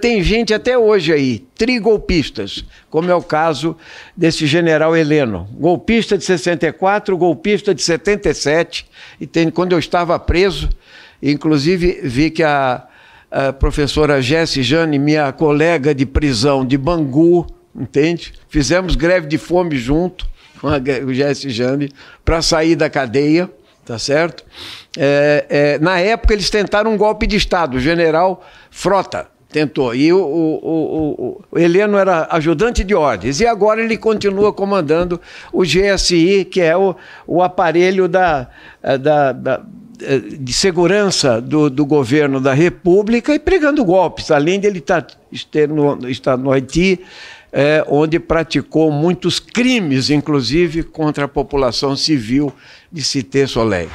Tem gente até hoje aí, trigolpistas, como é o caso desse general Heleno. Golpista de 64, golpista de 77. E tem, quando eu estava preso, inclusive vi que a, a professora Jesse Jane, minha colega de prisão de Bangu, entende? Fizemos greve de fome junto com a Jesse Jane para sair da cadeia tá certo? É, é, na época eles tentaram um golpe de Estado, o general Frota, Tentou. E o, o, o, o, Heleno era ajudante de ordens. E agora ele continua comandando o GSI, que é o, o aparelho da, eh, da, da eh, de segurança do, do, governo da República e pregando golpes, além de ele tá, estar, no, estar no Haiti, é, onde praticou muitos crimes, inclusive contra a população civil de Cité Soleil.